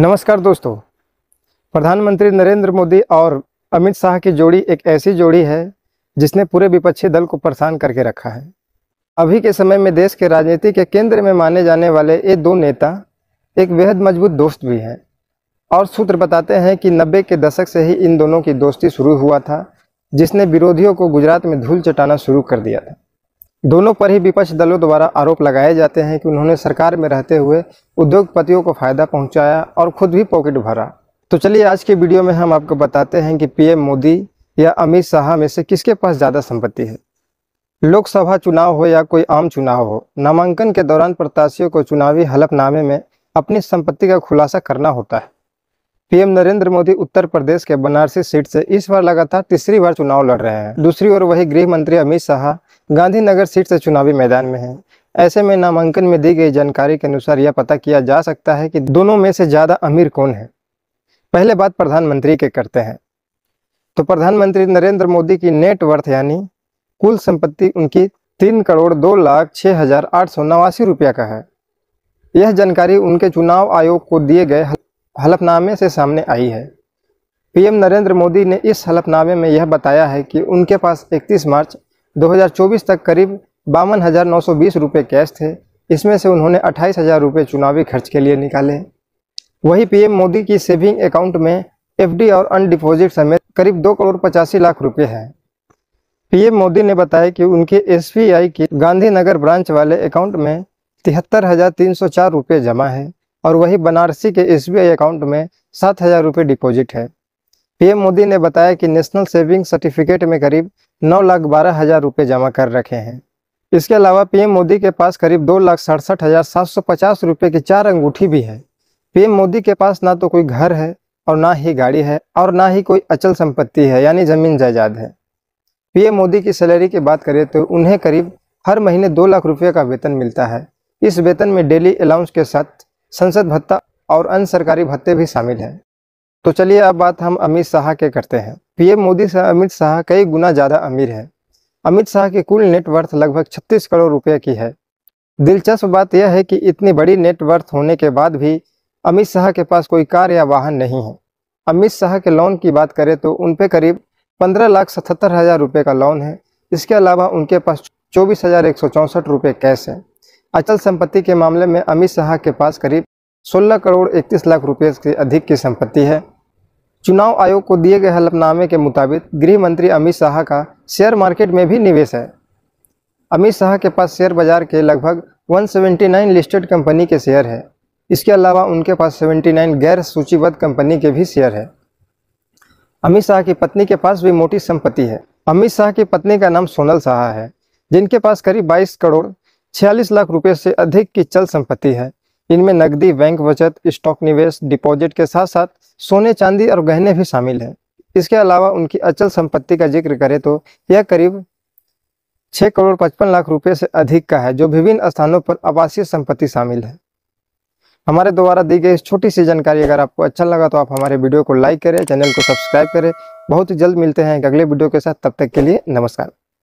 नमस्कार दोस्तों प्रधानमंत्री नरेंद्र मोदी और अमित शाह की जोड़ी एक ऐसी जोड़ी है जिसने पूरे विपक्षी दल को परेशान करके रखा है अभी के समय में देश के राजनीति के केंद्र में माने जाने वाले ये दो नेता एक बेहद मजबूत दोस्त भी हैं और सूत्र बताते हैं कि नब्बे के दशक से ही इन दोनों की दोस्ती शुरू हुआ था जिसने विरोधियों को गुजरात में धूल चटाना शुरू कर दिया था दोनों पर ही विपक्ष दलों द्वारा आरोप लगाए जाते हैं कि उन्होंने सरकार में रहते हुए उद्योगपतियों को फायदा पहुंचाया और खुद भी पॉकेट भरा तो चलिए आज के वीडियो में हम आपको बताते हैं कि पीएम मोदी या अमित शाह में से किसके पास ज़्यादा संपत्ति है लोकसभा चुनाव हो या कोई आम चुनाव हो नामांकन के दौरान प्रत्याशियों को चुनावी हलफनामे में अपनी संपत्ति का खुलासा करना होता है पीएम नरेंद्र मोदी उत्तर प्रदेश के बनारसी सीट से इस बार लगातार तीसरी बार चुनाव लड़ रहे हैं दूसरी ओर वही गृह मंत्री अमित शाह गांधीनगर सीट से चुनावी मैदान में है ऐसे में नामांकन में दी गई जानकारी के अनुसार यह पता किया जा सकता है कि दोनों में से ज़्यादा अमीर कौन है पहले बात प्रधानमंत्री के करते हैं तो प्रधानमंत्री नरेंद्र मोदी की नेटवर्थ यानी कुल संपत्ति उनकी तीन करोड़ दो लाख छः हजार आठ सौ नवासी रुपया का है यह जानकारी उनके चुनाव आयोग को दिए गए हलफनामे से सामने आई है पीएम नरेंद्र मोदी ने इस हलफनामे में यह बताया है कि उनके पास 31 मार्च 2024 तक करीब बावन हज़ार नौ सौ बीस कैश थे इसमें से उन्होंने अट्ठाईस हज़ार रुपये चुनावी खर्च के लिए निकाले वहीं पीएम मोदी की सेविंग अकाउंट में एफडी और अन डिपॉजिट समेत करीब दो करोड़ पचासी लाख रुपये हैं पीएम मोदी ने बताया कि उनके एसबीआई के गांधीनगर ब्रांच वाले अकाउंट में तिहत्तर हज़ार तीन सौ चार रुपये जमा है और वही बनारसी के एसबीआई अकाउंट में सात हज़ार रुपये डिपॉजिट है पीएम मोदी ने बताया कि नेशनल सेविंग सर्टिफिकेट में करीब नौ लाख बारह हजार रुपये जमा कर रखे हैं इसके अलावा पीएम मोदी के पास करीब दो लाख सड़सठ हजार सात सौ पचास रुपये की चार अंगूठी भी है पीएम मोदी के पास ना तो कोई घर है और ना ही गाड़ी है और ना ही कोई अचल संपत्ति है यानी जमीन जायदाद है पीएम मोदी की सैलरी की बात करें तो उन्हें करीब हर महीने दो लाख रुपये का वेतन मिलता है इस वेतन में डेली अलाउंस के साथ संसद भत्ता और अन्य सरकारी भत्ते भी शामिल हैं तो चलिए अब बात हम अमित शाह के करते हैं पीएम मोदी से अमित शाह कई गुना ज़्यादा अमीर हैं अमित शाह की कुल नेटवर्थ लगभग 36 करोड़ रुपए की है दिलचस्प बात यह है कि इतनी बड़ी नेटवर्थ होने के बाद भी अमित शाह के पास कोई कार या वाहन नहीं है अमित शाह के लोन की बात करें तो उन पर करीब पंद्रह लाख सतहत्तर हज़ार रुपये का लोन है इसके अलावा उनके पास चौबीस हज़ार एक सौ चौंसठ रुपये कैश है अचल संपत्ति के मामले में अमित शाह के पास करीब सोलह करोड़ इकतीस लाख रुपये से अधिक की संपत्ति है चुनाव आयोग को दिए गए हलफनामे के मुताबिक गृह मंत्री अमित शाह का शेयर मार्केट में भी निवेश है अमित शाह के पास शेयर बाजार के लगभग 179 लिस्टेड कंपनी के शेयर है इसके अलावा उनके पास 79 गैर सूचीबद्ध कंपनी के भी शेयर है अमित शाह की पत्नी के पास भी मोटी संपत्ति है अमित शाह की पत्नी का नाम सोनल शाह है जिनके पास करीब बाईस करोड़ छियालीस लाख रुपये से अधिक की चल संपत्ति है इनमें नकदी बैंक बचत स्टॉक निवेश डिपॉजिट के साथ साथ सोने चांदी और गहने भी शामिल हैं इसके अलावा उनकी अचल संपत्ति का जिक्र करें तो यह करीब छः करोड़ पचपन लाख रुपए से अधिक का है जो विभिन्न स्थानों पर आवासीय संपत्ति शामिल है हमारे द्वारा दी गई छोटी सी जानकारी अगर आपको अच्छा लगा तो आप हमारे वीडियो को लाइक करें चैनल को सब्सक्राइब करें बहुत ही जल्द मिलते हैं अगले वीडियो के साथ तब तक के लिए नमस्कार